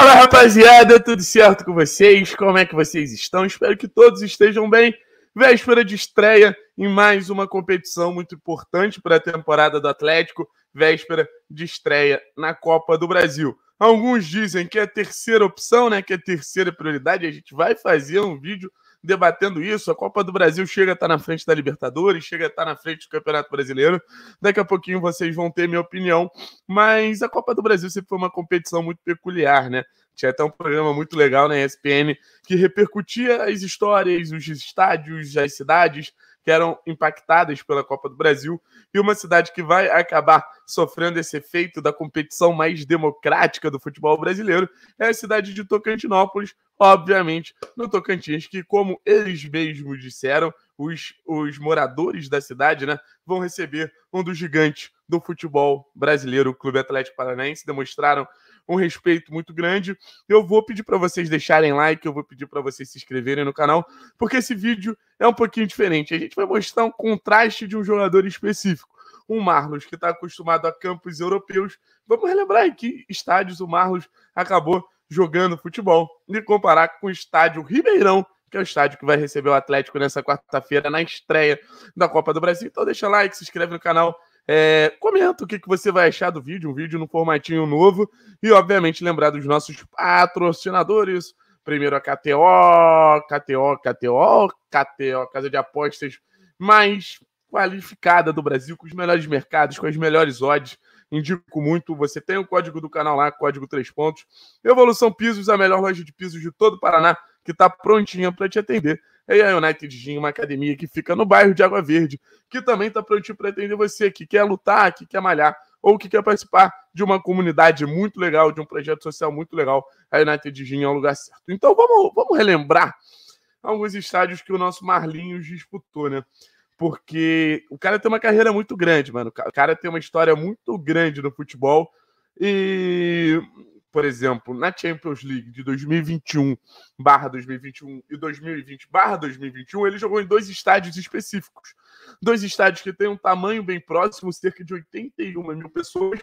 Fala rapaziada, tudo certo com vocês? Como é que vocês estão? Espero que todos estejam bem. Véspera de estreia em mais uma competição muito importante para a temporada do Atlético, véspera de estreia na Copa do Brasil. Alguns dizem que é a terceira opção, né? Que é a terceira prioridade. A gente vai fazer um vídeo debatendo isso. A Copa do Brasil chega a estar tá na frente da Libertadores, chega a estar tá na frente do Campeonato Brasileiro. Daqui a pouquinho vocês vão ter minha opinião. Mas a Copa do Brasil sempre foi uma competição muito peculiar, né? Tinha até um programa muito legal na ESPN que repercutia as histórias, os estádios, as cidades, que eram impactadas pela Copa do Brasil e uma cidade que vai acabar sofrendo esse efeito da competição mais democrática do futebol brasileiro é a cidade de Tocantinópolis, obviamente, no Tocantins, que, como eles mesmos disseram, os, os moradores da cidade né, vão receber um dos gigantes do futebol brasileiro, o Clube Atlético Paranaense. Demonstraram um respeito muito grande. Eu vou pedir para vocês deixarem like, eu vou pedir para vocês se inscreverem no canal, porque esse vídeo é um pouquinho diferente. A gente vai mostrar um contraste de um jogador específico. Um Marlos que está acostumado a campos europeus. Vamos relembrar aqui que estádios o Marlos acabou jogando futebol e comparar com o estádio Ribeirão que é o estádio que vai receber o Atlético nessa quarta-feira, na estreia da Copa do Brasil. Então deixa like, se inscreve no canal, é, comenta o que, que você vai achar do vídeo, um vídeo no formatinho novo. E, obviamente, lembrar dos nossos patrocinadores. Primeiro a KTO, KTO, KTO, KTO, Casa de Apostas mais qualificada do Brasil, com os melhores mercados, com as melhores odds. Indico muito. Você tem o código do canal lá, código 3 pontos. Evolução Pisos, a melhor loja de pisos de todo o Paraná que está prontinha para te atender. E é a United Gym, uma academia que fica no bairro de Água Verde, que também está prontinha para atender você que quer lutar, que quer malhar ou que quer participar de uma comunidade muito legal, de um projeto social muito legal. A United Gym é o lugar certo. Então vamos, vamos relembrar alguns estádios que o nosso Marlinhos disputou, né? Porque o cara tem uma carreira muito grande, mano. O cara tem uma história muito grande no futebol. E por exemplo, na Champions League de 2021/2021 e 2020/2021, ele jogou em dois estádios específicos. Dois estádios que têm um tamanho bem próximo, cerca de 81 mil pessoas.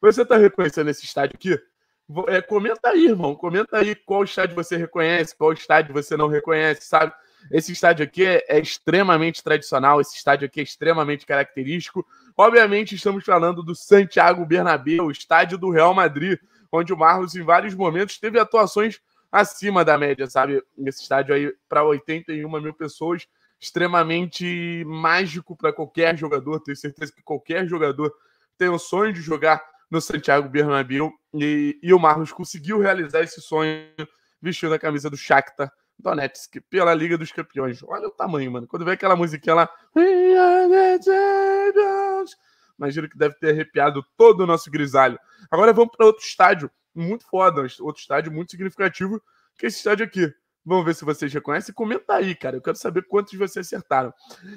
Você está reconhecendo esse estádio aqui? É, comenta aí, irmão. Comenta aí qual estádio você reconhece, qual estádio você não reconhece, sabe? Esse estádio aqui é, é, extremamente tradicional, esse estádio aqui é extremamente característico. Obviamente, estamos falando do Santiago Bernabéu, estádio do Real Madrid, onde o Marlos, em vários momentos, teve atuações acima da média, sabe? Nesse estádio aí para 81 mil pessoas, extremamente mágico para qualquer jogador. Tenho certeza que qualquer jogador tem o sonho de jogar no Santiago Bernabéu e, e o Marlos conseguiu realizar esse sonho vestindo a camisa do Shakhtar Donetsk pela Liga dos Campeões. Olha o tamanho, mano. Quando vê aquela musiquinha lá... Imagino que deve ter arrepiado todo o nosso grisalho. Agora vamos para outro estádio muito foda, outro estádio muito significativo, que é esse estádio aqui. Vamos ver se vocês reconhecem. Comenta aí, cara. Eu quero saber quantos vocês acertaram.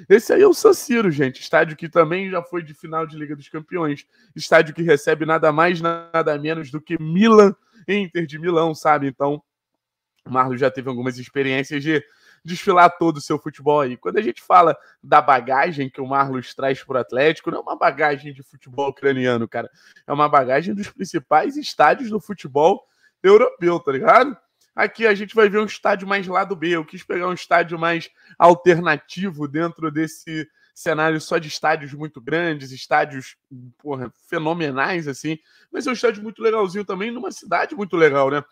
Esse aí é o San Siro, gente. Estádio que também já foi de final de Liga dos Campeões. Estádio que recebe nada mais, nada menos do que Milan, Inter de Milão, sabe? Então, o Marlos já teve algumas experiências de desfilar todo o seu futebol aí. Quando a gente fala da bagagem que o Marlos traz para o Atlético, não é uma bagagem de futebol ucraniano, cara. É uma bagagem dos principais estádios do futebol europeu, tá ligado? Aqui a gente vai ver um estádio mais lado B. Eu quis pegar um estádio mais alternativo dentro desse cenário só de estádios muito grandes, estádios porra, fenomenais, assim. Mas é um estádio muito legalzinho também, numa cidade muito legal, né?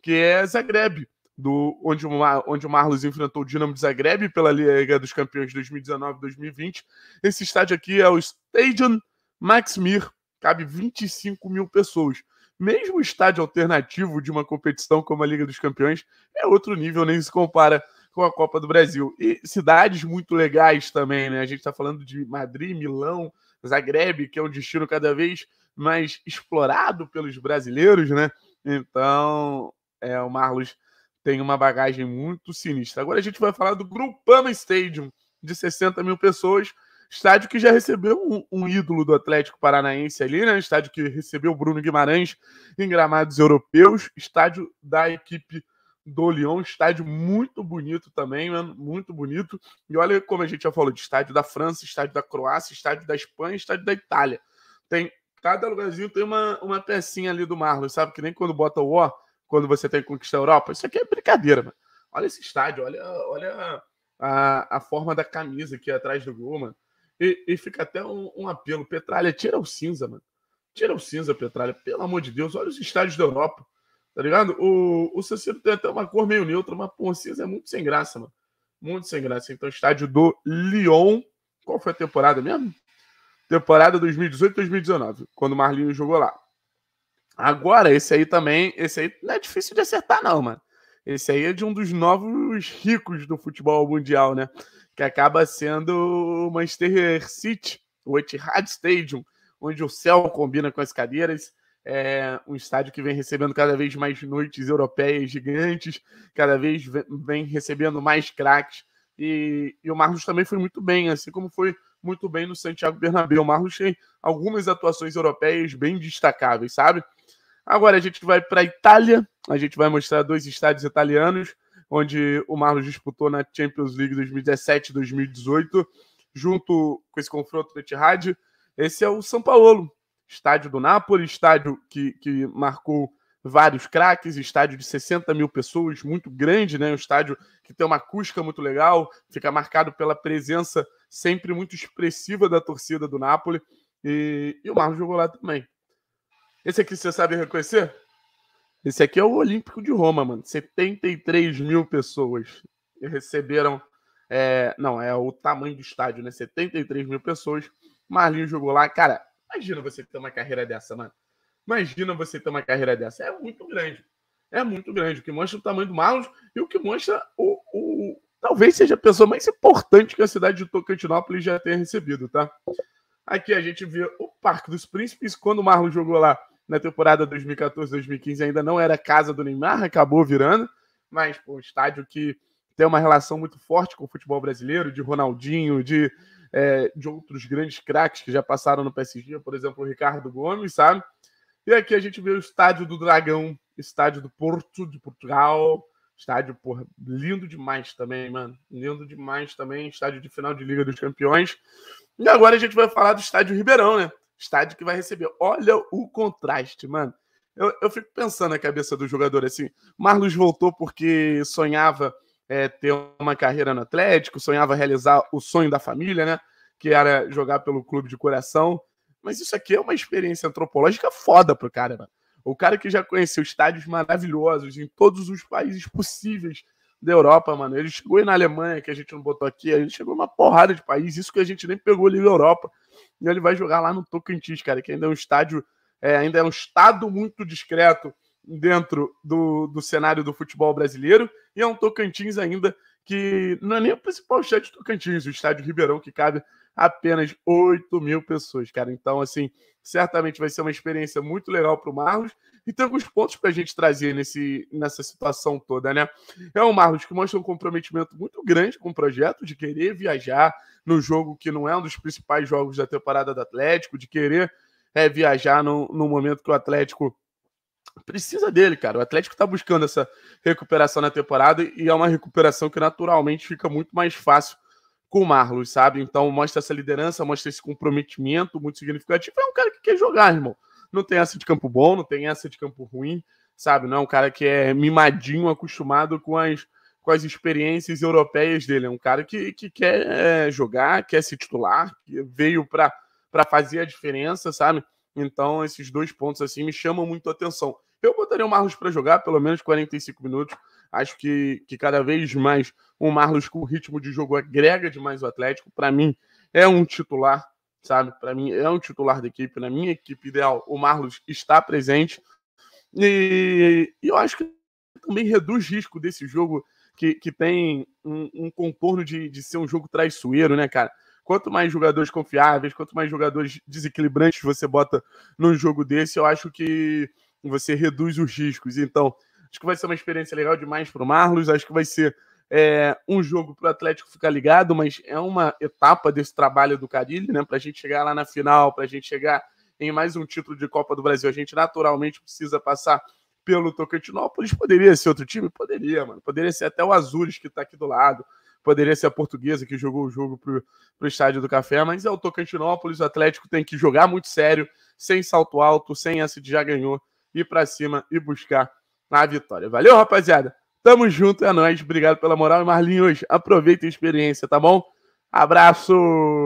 Que é Zagreb do onde o, onde o Marlos enfrentou o Dinamo de Zagreb pela Liga dos Campeões 2019-2020. Esse estádio aqui é o Stadion Maxmir, cabe 25 mil pessoas. Mesmo estádio alternativo de uma competição como a Liga dos Campeões é outro nível, nem se compara com a Copa do Brasil. E cidades muito legais também, né? A gente está falando de Madrid, Milão, Zagreb, que é um destino cada vez mais explorado pelos brasileiros, né? Então, é, o Marlos tem uma bagagem muito sinistra. Agora a gente vai falar do Grupama Stadium, de 60 mil pessoas, estádio que já recebeu um, um ídolo do Atlético Paranaense ali, né? Estádio que recebeu Bruno Guimarães em gramados europeus, estádio da equipe do Lyon, estádio muito bonito também, mano, né? muito bonito. E olha como a gente já falou de estádio da França, estádio da Croácia, estádio da Espanha, estádio da Itália. Tem cada lugarzinho tem uma, uma pecinha ali do Marlon, sabe que nem quando bota o O quando você tem que conquistar a Europa. Isso aqui é brincadeira, mano. Olha esse estádio, olha, olha a, a forma da camisa aqui atrás do gol, mano. E, e fica até um, um, apelo. Petralha, tira o cinza, mano. Tira o cinza, Petralha. Pelo amor de Deus, olha os estádios da Europa. Tá ligado? O, o Cecílio tem até uma cor meio neutra, mas porra, cinza é muito sem graça, mano. Muito sem graça. Então, estádio do Lyon. Qual foi a temporada mesmo? Temporada 2018-2019, quando o Marlinho jogou lá. Agora, esse aí também, esse aí não é difícil de acertar, não, mano. Esse aí é de um dos novos ricos do futebol mundial, né? Que acaba sendo o Manchester City, o Etihad Stadium, onde o céu combina com as cadeiras. É um estádio que vem recebendo cada vez mais noites europeias gigantes, cada vez vem recebendo mais craques. E, e o Marlos também foi muito bem, assim como foi muito bem no Santiago Bernabéu. O Marlos tem algumas atuações europeias bem destacáveis, sabe? Agora a gente vai para a Itália, a gente vai mostrar dois estádios italianos, onde o Marlos disputou na Champions League 2017 2018, junto com esse confronto do Etihad. Esse é o São Paulo, estádio do Napoli, estádio que, que marcou vários craques, estádio de 60 mil pessoas, muito grande, né? Um estádio que tem uma acústica muito legal, fica marcado pela presença sempre muito expressiva da torcida do Napoli. E, e o Marlos jogou lá também. Esse aqui você sabe reconhecer? Esse aqui é o Olímpico de Roma, mano. 73 mil pessoas receberam. É, não, é o tamanho do estádio, né? 73 mil pessoas. Marlinhos jogou lá. Cara, imagina você ter uma carreira dessa, mano. Imagina você ter uma carreira dessa. É muito grande. É muito grande. O que mostra o tamanho do Marlins e o que mostra o, o. talvez seja a pessoa mais importante que a cidade de Tocantinópolis já tenha recebido, tá? Aqui a gente vê o Parque dos Príncipes. Quando o Marlon jogou lá, na temporada 2014-2015 ainda não era casa do Neymar, acabou virando, mas pô, um estádio que tem uma relação muito forte com o futebol brasileiro, de Ronaldinho, de, é, de outros grandes craques que já passaram no PSG, por exemplo, o Ricardo Gomes, sabe? E aqui a gente vê o estádio do Dragão, estádio do Porto, de Portugal, estádio porra, lindo demais também, mano, lindo demais também, estádio de final de Liga dos Campeões. E agora a gente vai falar do estádio Ribeirão, né? estádio que vai receber. Olha o contraste, mano. Eu, eu fico pensando na cabeça do jogador assim. Marlos voltou porque sonhava é, ter uma carreira no Atlético, sonhava realizar o sonho da família, né? Que era jogar pelo clube de coração. Mas isso aqui é uma experiência antropológica foda pro cara, mano. O cara que já conheceu estádios maravilhosos em todos os países possíveis da Europa, mano. Ele chegou aí na Alemanha, que a gente não botou aqui, ele chegou uma porrada de países. isso que a gente nem pegou ali na Europa. E ele vai jogar lá no Tocantins, cara, que ainda é um estádio, é, ainda é um estado muito discreto dentro do, do cenário do futebol brasileiro. E é um Tocantins ainda que não é nem o principal estádio de Tocantins, o estádio Ribeirão, que cabe apenas 8 mil pessoas, cara. Então, assim, certamente vai ser uma experiência muito legal para o Marlos. E tem alguns pontos para a gente trazer nesse, nessa situação toda, né? É um Marlos que mostra um comprometimento muito grande com o projeto, de querer viajar no jogo que não é um dos principais jogos da temporada do Atlético, de querer é, viajar no, no momento que o Atlético precisa dele, cara. O Atlético está buscando essa recuperação na temporada e é uma recuperação que naturalmente fica muito mais fácil com o Marlos, sabe? Então mostra essa liderança, mostra esse comprometimento muito significativo. É um cara que quer jogar, irmão. Não tem essa de campo bom, não tem essa de campo ruim, sabe? Não é um cara que é mimadinho, acostumado com as, com as experiências europeias dele. É um cara que, que quer é, jogar, quer se titular, que veio para fazer a diferença, sabe? Então, esses dois pontos assim me chamam muito a atenção. Eu botaria o Marlos para jogar pelo menos 45 minutos. Acho que, que cada vez mais o Marlos com o ritmo de jogo agrega demais o Atlético. Para mim, é um titular, sabe? Para mim, é um titular da equipe. Na minha equipe ideal, o Marlos está presente. E, e eu acho que também reduz risco desse jogo que, que tem um, um contorno de, de ser um jogo traiçoeiro, né, cara? Quanto mais jogadores confiáveis, quanto mais jogadores desequilibrantes você bota num jogo desse, eu acho que você reduz os riscos. Então, acho que vai ser uma experiência legal demais para o Marlos. Acho que vai ser é, um jogo para o Atlético ficar ligado, mas é uma etapa desse trabalho do Carilli, né? Para a gente chegar lá na final, para a gente chegar em mais um título de Copa do Brasil, a gente naturalmente precisa passar pelo Tocantinópolis. Poderia ser outro time? Poderia, mano. Poderia ser até o Azures que está aqui do lado poderia ser a portuguesa que jogou o jogo para o Estádio do Café, mas é o Tocantinópolis, o Atlético tem que jogar muito sério, sem salto alto, sem essa de já ganhou, ir para cima e buscar a vitória. Valeu, rapaziada! Tamo junto, é nóis, obrigado pela moral e Marlinhos, aproveita a experiência, tá bom? Abraço!